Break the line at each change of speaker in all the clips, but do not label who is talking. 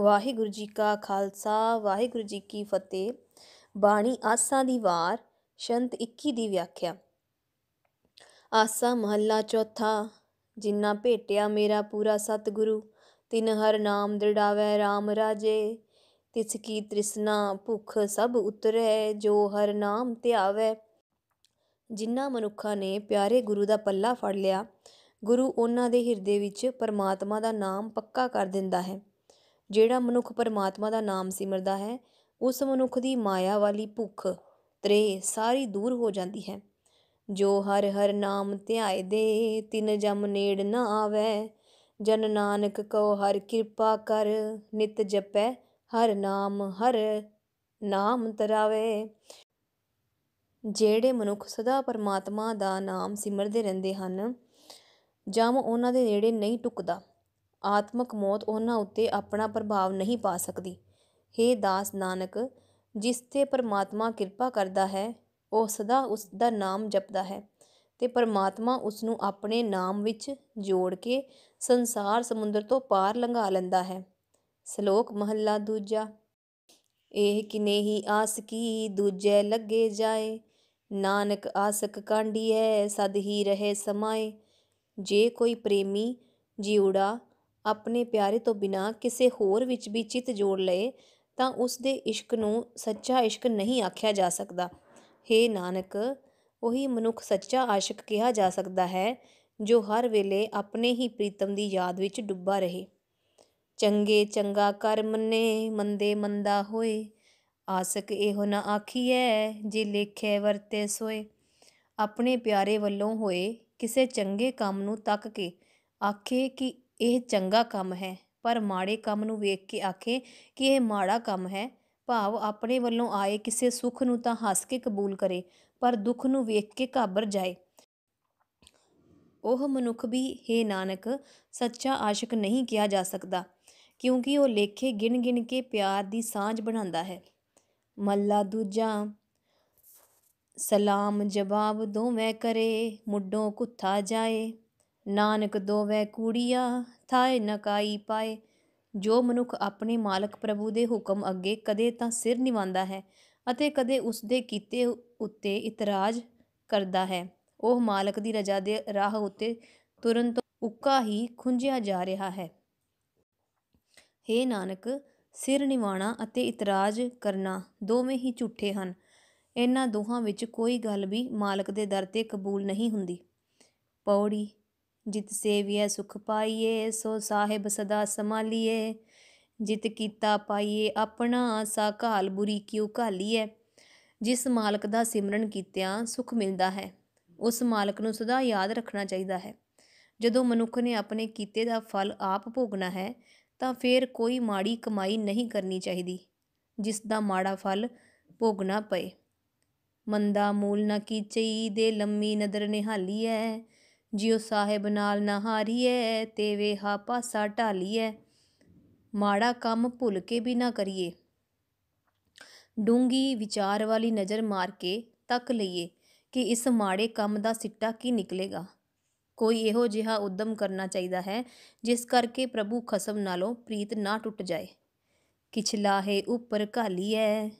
ਵਾਹਿਗੁਰੂ ਜੀ ਕਾ ਖਾਲਸਾ ਵਾਹਿਗੁਰੂ ਜੀ ਕੀ ਫਤਿਹ ਬਾਣੀ ਆਸਾਂ ਦੀ ਵਾਰ ਸ਼ੰਤ 21 ਦੀ ਵਿਆਖਿਆ ਆਸਾ ਮਹੱਲਾ ਚੌਥਾ ਜਿੰਨਾ ਭੇਟਿਆ ਮੇਰਾ ਪੂਰਾ ਸਤਿਗੁਰੂ ਤਿਨ ਹਰ ਨਾਮ ਦਿੜਾਵੇ RAM ਰਾਜੇ ਤਿਸ ਕੀ ਤ੍ਰਿਸ਼ਨਾ ਭੁਖ ਸਭ ਉਤਰੈ ਜੋ ਹਰ ਨਾਮ ਧਿਆਵੇ ਜਿੰਨਾ ਮਨੁੱਖਾ ਨੇ ਪਿਆਰੇ ਗੁਰੂ ਦਾ ਪੱਲਾ ਫੜ ਲਿਆ ਗੁਰੂ ਉਹਨਾਂ ਦੇ ਹਿਰਦੇ ਵਿੱਚ ਪਰਮਾਤਮਾ ਦਾ ਨਾਮ ਪੱਕਾ ਕਰ ਦਿੰਦਾ ਹੈ ਜਿਹੜਾ ਮਨੁੱਖ ਪਰਮਾਤਮਾ ਦਾ ਨਾਮ ਸਿਮਰਦਾ ਹੈ ਉਸ ਮਨੁੱਖ ਦੀ ਮਾਇਆ ਵਾਲੀ ਭੁੱਖ ਤ੍ਰੇ ਸਾਰੀ ਦੂਰ ਹੋ ਜਾਂਦੀ ਹੈ ਜੋ ਹਰ ਹਰ ਨਾਮ ਧਿਆਏ ਦੇ ਤਿਨ ਜਮ ਨੇੜ ਨਾ ਆਵੇ ਜਨ ਨਾਨਕ ਕੋ ਹਰ ਕਿਰਪਾ ਕਰ ਨਿਤ ਜਪੈ ਹਰ ਨਾਮ ਹਰ ਨਾਮ ਤਰਾਵੇ ਜਿਹੜੇ ਮਨੁੱਖ ਸਦਾ ਪਰਮਾਤਮਾ ਦਾ ਨਾਮ ਸਿਮਰਦੇ ਰਹਿੰਦੇ ਹਨ ਜਮ ਉਹਨਾਂ ਦੇ ਨੇੜੇ ਨਹੀਂ ਟੁਕਦਾ ਆਤਮਕ ਮੌਤ ਉਹਨਾਂ ਉੱਤੇ ਆਪਣਾ ਪ੍ਰਭਾਵ ਨਹੀਂ ਪਾ ਸਕਦੀ ਹੇ ਦਾਸ ਨਾਨਕ ਜਿਸ 'ਤੇ ਪਰਮਾਤਮਾ ਕਿਰਪਾ ਕਰਦਾ ਹੈ ਉਹ ਸਦਾ ਉਸ ਦਾ ਨਾਮ ਜਪਦਾ ਹੈ ਤੇ ਪਰਮਾਤਮਾ ਉਸ ਨੂੰ ਆਪਣੇ ਨਾਮ ਵਿੱਚ ਜੋੜ ਕੇ ਸੰਸਾਰ ਸਮੁੰਦਰ ਤੋਂ ਪਾਰ ਲੰਘਾ ਲੈਂਦਾ ਹੈ ਸ਼ਲੋਕ ਮਹੱਲਾ ਦੂਜਾ ਇਹ ਕਿਨੇ ਹੀ ਆਸ ਕੀ ਦੂਜੇ ਲੱਗੇ ਜਾਏ ਨਾਨਕ ਆਸਕ ਕਾਂਢੀ ਹੈ ਸਦ ਹੀ ਰਹੇ ਸਮਾਏ ਜੇ ਕੋਈ ਪ੍ਰੇਮੀ ਜੀਉੜਾ ਆਪਣੇ ਪਿਆਰੇ ਤੋਂ ਬਿਨਾ ਕਿਸੇ ਹੋਰ ਵਿੱਚ ਵੀ ਚਿੱਤ ਜੋੜ ਲਏ ਤਾਂ ਉਸ ਦੇ ਇਸ਼ਕ ਨੂੰ ਸੱਚਾ ਇਸ਼ਕ ਨਹੀਂ ਆਖਿਆ ਜਾ ਸਕਦਾ ਹੇ ਨਾਨਕ ਉਹੀ ਮਨੁੱਖ ਸੱਚਾ ਆਸ਼ਿਕ ਕਿਹਾ ਜਾ ਸਕਦਾ ਹੈ ਜੋ ਹਰ ਵੇਲੇ ਆਪਣੇ ਹੀ ਪ੍ਰੀਤਮ ਦੀ ਯਾਦ ਵਿੱਚ ਡੁੱਬਾ ਰਹੇ ਚੰਗੇ ਚੰਗਾ ਕਰ ਮੰਨੇ ਮੰਦੇ ਮੰਦਾ ਹੋਏ ਆਸਕ ਇਹੋ ਨਾ ਆਖੀਐ ਜੇ ਲੇਖੇ ਵਰਤੇ ਸੋਏ ਆਪਣੇ ਪਿਆਰੇ ਵੱਲੋਂ ਹੋਏ ਕਿਸੇ ਚੰਗੇ ਕੰਮ ਨੂੰ ਤੱਕ ਕੇ ਆਖੇ ਕਿ ਇਹ ਚੰਗਾ ਕੰਮ ਹੈ ਪਰ ਮਾੜੇ ਕੰਮ ਨੂੰ ਵੇਖ ਕੇ ਆਖੇ ਕਿ ਇਹ ਮਾੜਾ ਕੰਮ ਹੈ ਭਾਵ ਆਪਣੇ ਵੱਲੋਂ ਆਏ ਕਿਸੇ ਸੁੱਖ ਨੂੰ ਤਾਂ ਹੱਸ ਕੇ ਕਬੂਲ ਕਰੇ ਪਰ ਦੁੱਖ ਨੂੰ ਵੇਖ ਕੇ ਘਾਬਰ ਜਾਏ ਉਹ ਮਨੁੱਖ ਵੀ हे ਨਾਨਕ ਸੱਚਾ ਆਸ਼ਿਕ ਨਹੀਂ ਕਿਹਾ ਜਾ ਸਕਦਾ ਕਿਉਂਕਿ ਉਹ ਲੇਖੇ ਗਿਣ-ਗਿਣ ਕੇ ਪਿਆਰ ਦੀ ਸਾਂਝ ਬਣਾਉਂਦਾ ਹੈ ਮੱਲਾ ਦੂਜਾ ਸਲਾਮ ਜਵਾਬ ਦੋਵੇਂ ਕਰੇ ਮੁੱਢੋਂ ਕੁੱਥਾ ਜਾਏ ਨਾਨਕ ਦੋਵੇਂ ਕੂੜੀਆਂ ਥਾਏ ਨਕਾਈ ਪਾਏ ਜੋ ਮਨੁੱਖ ਆਪਣੇ ਮਾਲਕ ਪ੍ਰਭੂ ਦੇ ਹੁਕਮ ਅੱਗੇ ਕਦੇ ਤਾਂ ਸਿਰ ਨਿਵਾਉਂਦਾ ਹੈ ਅਤੇ ਕਦੇ ਉਸ ਦੇ ਕੀਤੇ ਉੱਤੇ ਇਤਰਾਜ਼ ਕਰਦਾ ਹੈ ਉਹ ਮਾਲਕ ਦੀ ਰਜਾ ਦੇ ਰਾਹ ਉੱਤੇ ਤੁਰੰਤ ਉੱਕਾ ਹੀ ਖੁੰਝਿਆ ਜਾ ਰਿਹਾ ਹੈ ਹੇ ਨਾਨਕ ਸਿਰ ਨਿਵਾਣਾ ਅਤੇ ਇਤਰਾਜ਼ ਕਰਨਾ ਦੋਵੇਂ ਹੀ ਝੂਠੇ ਹਨ ਇਹਨਾਂ ਦੋਹਾਂ ਵਿੱਚ ਕੋਈ ਗੱਲ ਵੀ ਮਾਲਕ ਦੇ ਦਰ ਤੇ ਕਬੂਲ ਨਹੀਂ ਹੁੰਦੀ ਪੌੜੀ ਜਿਤ ਸੇਵਿਆ ਸੁਖ ਪਾਈਏ ਸੋ ਸਾਹਿਬ ਸਦਾ ਸਮਾਲੀਏ ਜਿਤ ਕੀਤਾ ਪਾਈਏ ਆਪਣਾ ਸਾ ਕਾਲ ਬੁਰੀ ਕਿਉ ਘਾਲੀਐ ਜਿਸ ਮਾਲਕ ਦਾ ਸਿਮਰਨ ਕੀਤਿਆਂ ਸੁਖ ਮਿਲਦਾ ਹੈ ਉਸ ਮਾਲਕ ਨੂੰ ਸਦਾ ਯਾਦ ਰੱਖਣਾ ਚਾਹੀਦਾ ਹੈ ਜਦੋਂ ਮਨੁੱਖ ਨੇ ਆਪਣੇ ਕੀਤੇ ਦਾ ਫਲ ਆਪ ਭੋਗਣਾ ਹੈ ਤਾਂ ਫਿਰ ਕੋਈ ਮਾੜੀ ਕਮਾਈ ਨਹੀਂ ਕਰਨੀ ਚਾਹੀਦੀ ਜਿਸ ਦਾ ਮਾੜਾ ਫਲ ਭੋਗਣਾ ਪਏ ਮੰਦਾ ਮੂਲ ਨਾ ਕੀਚਈ ਦੇ ਲੰਮੀ ਨਦਰ ਨਿਹਾਲੀ ਐ ਜਿਉ ਸਾਹਿਬ ਨਾਲ ਨਾ ਤੇ ਵੇਹਾ ਪਾਸਾ ਢਾਲੀਏ ਮਾੜਾ ਕੰਮ ਭੁੱਲ ਕੇ ਵੀ ਨਾ ਕਰੀਏ ਡੂੰਗੀ ਵਿਚਾਰ ਵਾਲੀ ਨਜ਼ਰ ਮਾਰ ਕੇ ਤੱਕ ਲਈਏ ਕਿ ਇਸ ਮਾੜੇ ਕੰਮ ਦਾ ਸਿੱਟਾ ਕੀ ਨਿਕਲੇਗਾ ਕੋਈ ਇਹੋ ਜਿਹਾ ਉਦਮ ਕਰਨਾ ਚਾਹੀਦਾ ਹੈ ਜਿਸ ਕਰਕੇ ਪ੍ਰਭੂ ਖਸਮ ਨਾਲੋਂ ਪ੍ਰੀਤ ਨਾ ਟੁੱਟ ਜਾਏ ਹੈ ਉੱਪਰ ਘਾਲੀ ਹੈ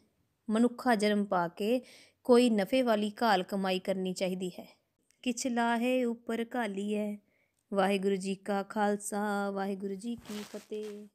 ਮਨੁੱਖਾ ਜਨਮ ਪਾ ਕੇ ਕੋਈ ਨਫੇ ਵਾਲੀ ਘਾਲ ਕਮਾਈ ਕਰਨੀ ਚਾਹੀਦੀ ਹੈ ਕਿਛ ਲਾਹੇ ਉੱਪਰ ਘਾਲੀਐ ਵਾਹਿਗੁਰੂ ਜੀ ਕਾ ਖਾਲਸਾ ਵਾਹਿਗੁਰੂ ਜੀ ਕੀ ਫਤਿਹ